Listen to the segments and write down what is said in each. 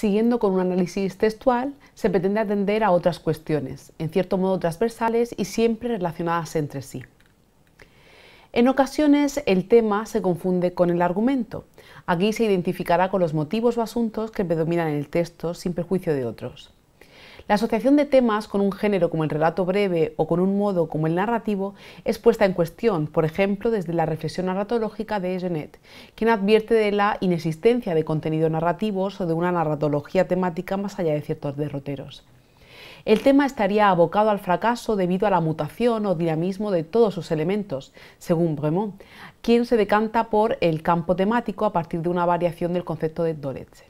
Siguiendo con un análisis textual, se pretende atender a otras cuestiones, en cierto modo transversales y siempre relacionadas entre sí. En ocasiones el tema se confunde con el argumento. Aquí se identificará con los motivos o asuntos que predominan en el texto sin perjuicio de otros. La asociación de temas con un género como el relato breve o con un modo como el narrativo es puesta en cuestión, por ejemplo, desde la reflexión narratológica de Genet, quien advierte de la inexistencia de contenidos narrativos o de una narratología temática más allá de ciertos derroteros el tema estaría abocado al fracaso debido a la mutación o dinamismo de todos sus elementos, según Bremont, quien se decanta por el campo temático a partir de una variación del concepto de Doretze.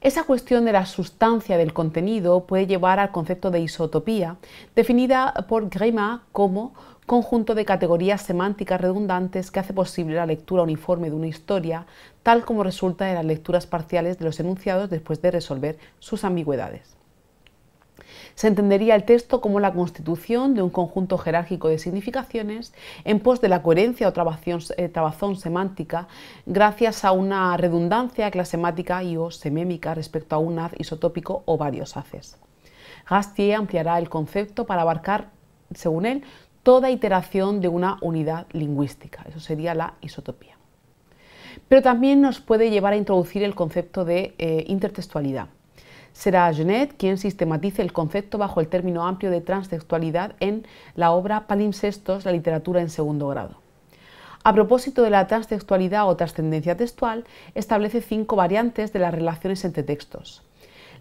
Esa cuestión de la sustancia del contenido puede llevar al concepto de isotopía, definida por Grima como conjunto de categorías semánticas redundantes que hace posible la lectura uniforme de una historia, tal como resulta de las lecturas parciales de los enunciados después de resolver sus ambigüedades. Se entendería el texto como la constitución de un conjunto jerárquico de significaciones en pos de la coherencia o eh, trabazón semántica gracias a una redundancia clasemática y o semémica respecto a un haz isotópico o varios haces. Gastier ampliará el concepto para abarcar, según él, toda iteración de una unidad lingüística. Eso sería la isotopía. Pero también nos puede llevar a introducir el concepto de eh, intertextualidad Será Genet quien sistematice el concepto bajo el término amplio de transexualidad en la obra Palimpsestos, la literatura en segundo grado. A propósito de la transtextualidad o trascendencia textual, establece cinco variantes de las relaciones entre textos.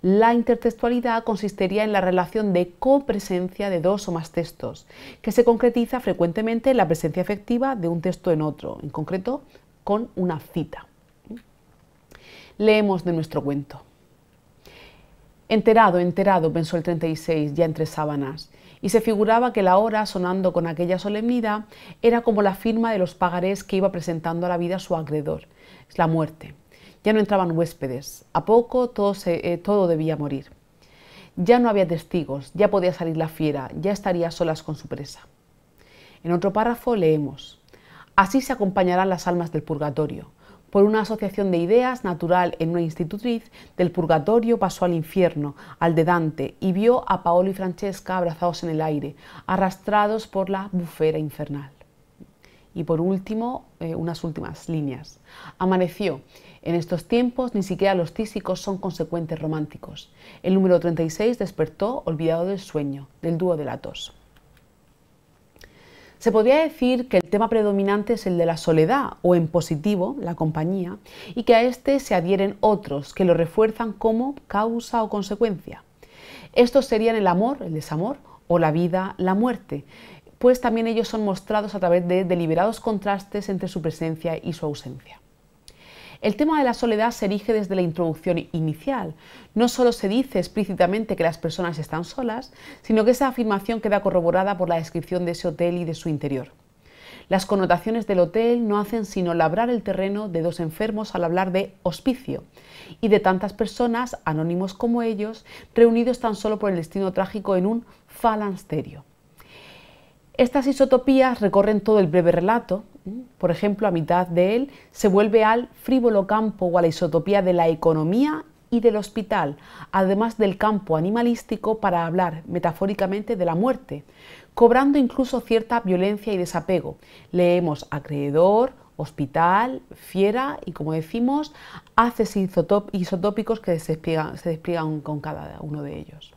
La intertextualidad consistiría en la relación de copresencia de dos o más textos, que se concretiza frecuentemente en la presencia efectiva de un texto en otro, en concreto con una cita. Leemos de nuestro cuento. Enterado, enterado, pensó el 36, ya entre sábanas, y se figuraba que la hora, sonando con aquella solemnidad, era como la firma de los pagarés que iba presentando a la vida su acreedor, la muerte. Ya no entraban huéspedes, a poco todo, eh, todo debía morir. Ya no había testigos, ya podía salir la fiera, ya estaría solas con su presa. En otro párrafo leemos, Así se acompañarán las almas del purgatorio, por una asociación de ideas natural en una institutriz, del purgatorio pasó al infierno, al de Dante, y vio a Paolo y Francesca abrazados en el aire, arrastrados por la bufera infernal. Y por último, eh, unas últimas líneas. Amaneció. En estos tiempos ni siquiera los tísicos son consecuentes románticos. El número 36 despertó olvidado del sueño, del dúo de la tos. Se podría decir que el tema predominante es el de la soledad o en positivo, la compañía, y que a este se adhieren otros que lo refuerzan como causa o consecuencia. Estos serían el amor, el desamor, o la vida, la muerte, pues también ellos son mostrados a través de deliberados contrastes entre su presencia y su ausencia. El tema de la soledad se erige desde la introducción inicial. No solo se dice explícitamente que las personas están solas, sino que esa afirmación queda corroborada por la descripción de ese hotel y de su interior. Las connotaciones del hotel no hacen sino labrar el terreno de dos enfermos al hablar de hospicio y de tantas personas, anónimos como ellos, reunidos tan solo por el destino trágico en un falansterio. Estas isotopías recorren todo el breve relato por ejemplo, a mitad de él, se vuelve al frívolo campo o a la isotopía de la economía y del hospital, además del campo animalístico para hablar metafóricamente de la muerte, cobrando incluso cierta violencia y desapego. Leemos acreedor, hospital, fiera y, como decimos, haces isotópicos que se despliegan, con cada uno de ellos.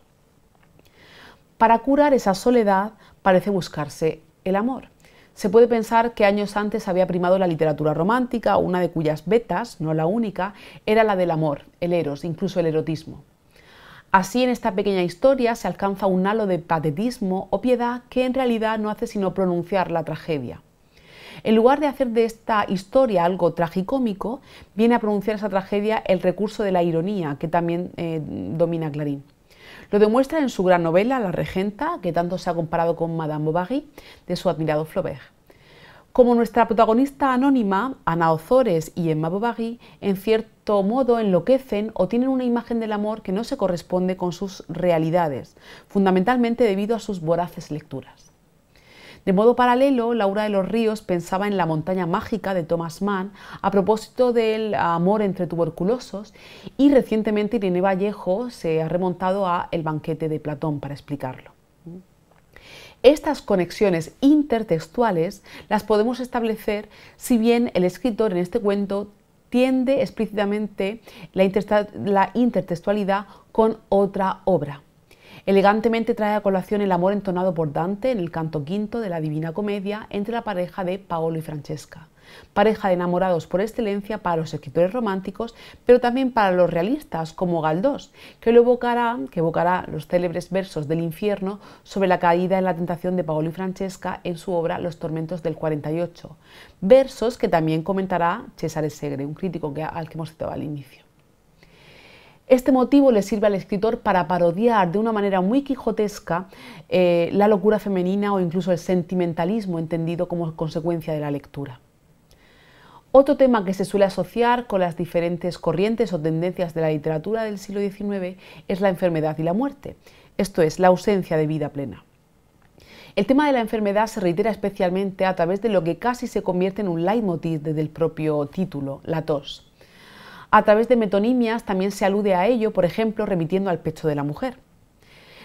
Para curar esa soledad parece buscarse el amor. Se puede pensar que años antes había primado la literatura romántica, una de cuyas vetas, no la única, era la del amor, el eros, incluso el erotismo. Así, en esta pequeña historia se alcanza un halo de patetismo o piedad que en realidad no hace sino pronunciar la tragedia. En lugar de hacer de esta historia algo tragicómico, viene a pronunciar esa tragedia el recurso de la ironía que también eh, domina Clarín. Lo demuestra en su gran novela La Regenta, que tanto se ha comparado con Madame Bovary, de su admirado Flaubert. Como nuestra protagonista anónima, Ana Ozores y Emma Bovary, en cierto modo enloquecen o tienen una imagen del amor que no se corresponde con sus realidades, fundamentalmente debido a sus voraces lecturas. De modo paralelo, Laura de los Ríos pensaba en la montaña mágica de Thomas Mann a propósito del amor entre tuberculosos y recientemente Irene Vallejo se ha remontado a El banquete de Platón para explicarlo. Estas conexiones intertextuales las podemos establecer si bien el escritor en este cuento tiende explícitamente la, la intertextualidad con otra obra. Elegantemente trae a colación el amor entonado por Dante en el canto quinto de la Divina Comedia entre la pareja de Paolo y Francesca, pareja de enamorados por excelencia para los escritores románticos, pero también para los realistas como Galdós, que evocará, los célebres versos del infierno sobre la caída en la tentación de Paolo y Francesca en su obra Los tormentos del 48, versos que también comentará César Segre, un crítico que, al que hemos citado al inicio. Este motivo le sirve al escritor para parodiar de una manera muy quijotesca eh, la locura femenina o incluso el sentimentalismo entendido como consecuencia de la lectura. Otro tema que se suele asociar con las diferentes corrientes o tendencias de la literatura del siglo XIX es la enfermedad y la muerte, esto es, la ausencia de vida plena. El tema de la enfermedad se reitera especialmente a través de lo que casi se convierte en un leitmotiv desde el propio título, la tos. A través de metonimias también se alude a ello, por ejemplo, remitiendo al pecho de la mujer.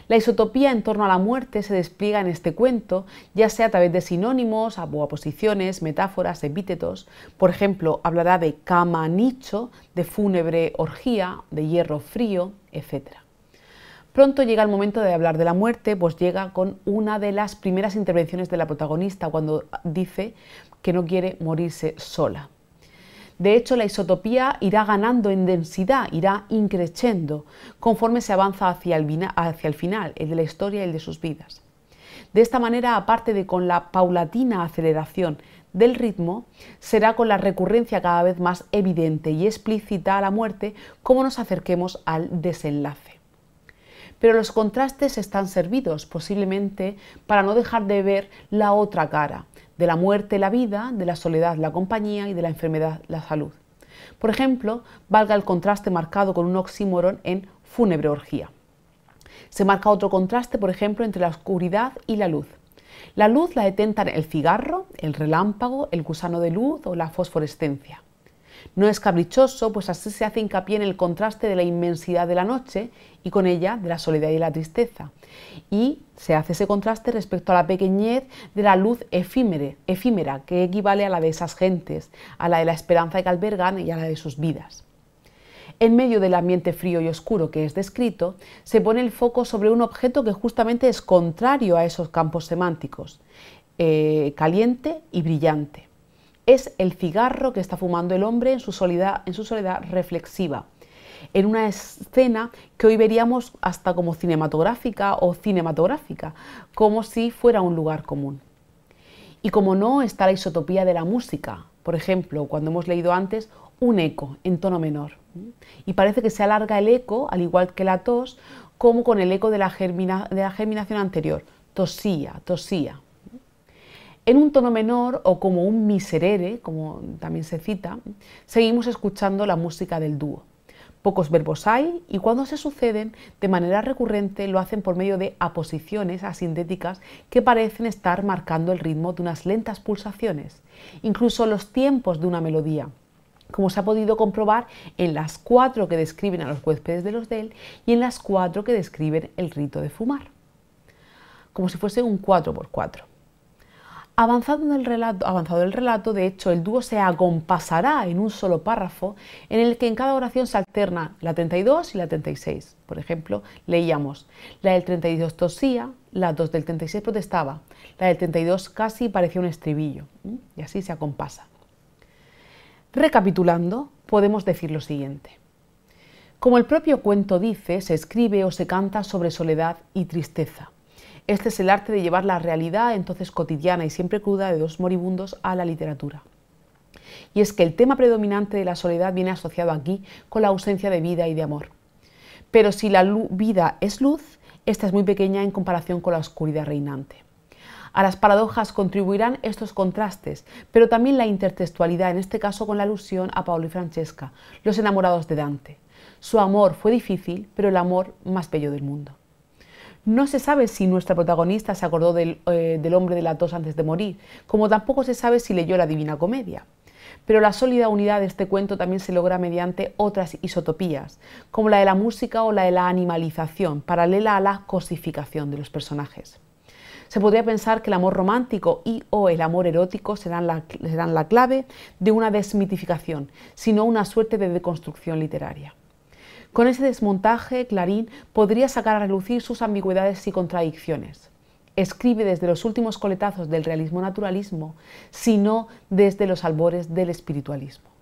La isotopía en torno a la muerte se despliega en este cuento, ya sea a través de sinónimos, aposiciones, metáforas, epítetos. Por ejemplo, hablará de cama nicho, de fúnebre orgía, de hierro frío, etc. Pronto llega el momento de hablar de la muerte, pues llega con una de las primeras intervenciones de la protagonista cuando dice que no quiere morirse sola. De hecho, la isotopía irá ganando en densidad, irá increciendo conforme se avanza hacia el, hacia el final, el de la historia y el de sus vidas. De esta manera, aparte de con la paulatina aceleración del ritmo, será con la recurrencia cada vez más evidente y explícita a la muerte como nos acerquemos al desenlace. Pero los contrastes están servidos posiblemente para no dejar de ver la otra cara, de la muerte la vida, de la soledad la compañía y de la enfermedad la salud. Por ejemplo, valga el contraste marcado con un oxímoron en fúnebre orgía. Se marca otro contraste, por ejemplo, entre la oscuridad y la luz. La luz la detentan el cigarro, el relámpago, el gusano de luz o la fosforescencia. No es caprichoso, pues así se hace hincapié en el contraste de la inmensidad de la noche y con ella de la soledad y la tristeza. Y se hace ese contraste respecto a la pequeñez de la luz efímera, que equivale a la de esas gentes, a la de la esperanza que albergan y a la de sus vidas. En medio del ambiente frío y oscuro que es descrito, se pone el foco sobre un objeto que justamente es contrario a esos campos semánticos, eh, caliente y brillante es el cigarro que está fumando el hombre en su soledad, en su soledad reflexiva, en una escena que hoy veríamos hasta como cinematográfica o cinematográfica, como si fuera un lugar común. Y como no está la isotopía de la música, por ejemplo, cuando hemos leído antes, un eco en tono menor. Y parece que se alarga el eco, al igual que la tos, como con el eco de la, de la germinación anterior. Tosía, tosía. En un tono menor o como un miserere, como también se cita, seguimos escuchando la música del dúo. Pocos verbos hay y cuando se suceden de manera recurrente lo hacen por medio de aposiciones asintéticas que parecen estar marcando el ritmo de unas lentas pulsaciones, incluso los tiempos de una melodía, como se ha podido comprobar en las cuatro que describen a los huéspedes de los Del y en las cuatro que describen el rito de fumar, como si fuese un 4x4. Avanzado el, relato, avanzado el relato, de hecho, el dúo se acompasará en un solo párrafo en el que en cada oración se alterna la 32 y la 36. Por ejemplo, leíamos, la del 32 tosía, la 2 del 36 protestaba, la del 32 casi parecía un estribillo, y así se acompasa. Recapitulando, podemos decir lo siguiente. Como el propio cuento dice, se escribe o se canta sobre soledad y tristeza este es el arte de llevar la realidad, entonces cotidiana y siempre cruda, de dos moribundos a la literatura. Y es que el tema predominante de la soledad viene asociado aquí con la ausencia de vida y de amor. Pero si la vida es luz, esta es muy pequeña en comparación con la oscuridad reinante. A las paradojas contribuirán estos contrastes, pero también la intertextualidad, en este caso con la alusión a Paolo y Francesca, los enamorados de Dante. Su amor fue difícil, pero el amor más bello del mundo. No se sabe si nuestra protagonista se acordó del, eh, hombre de la tos antes de morir, como tampoco se sabe si leyó la Divina Comedia. Pero la sólida unidad de este cuento también se logra mediante otras isotopías, como la de la música o la de la animalización, paralela a la cosificación de los personajes. Se podría pensar que el amor romántico y o el amor erótico serán la clave de una desmitificación, sino una suerte de deconstrucción literaria. Con ese desmontaje, Clarín podría sacar a relucir sus ambigüedades y contradicciones. Escribe desde los últimos coletazos del realismo-naturalismo, sino desde los albores del espiritualismo.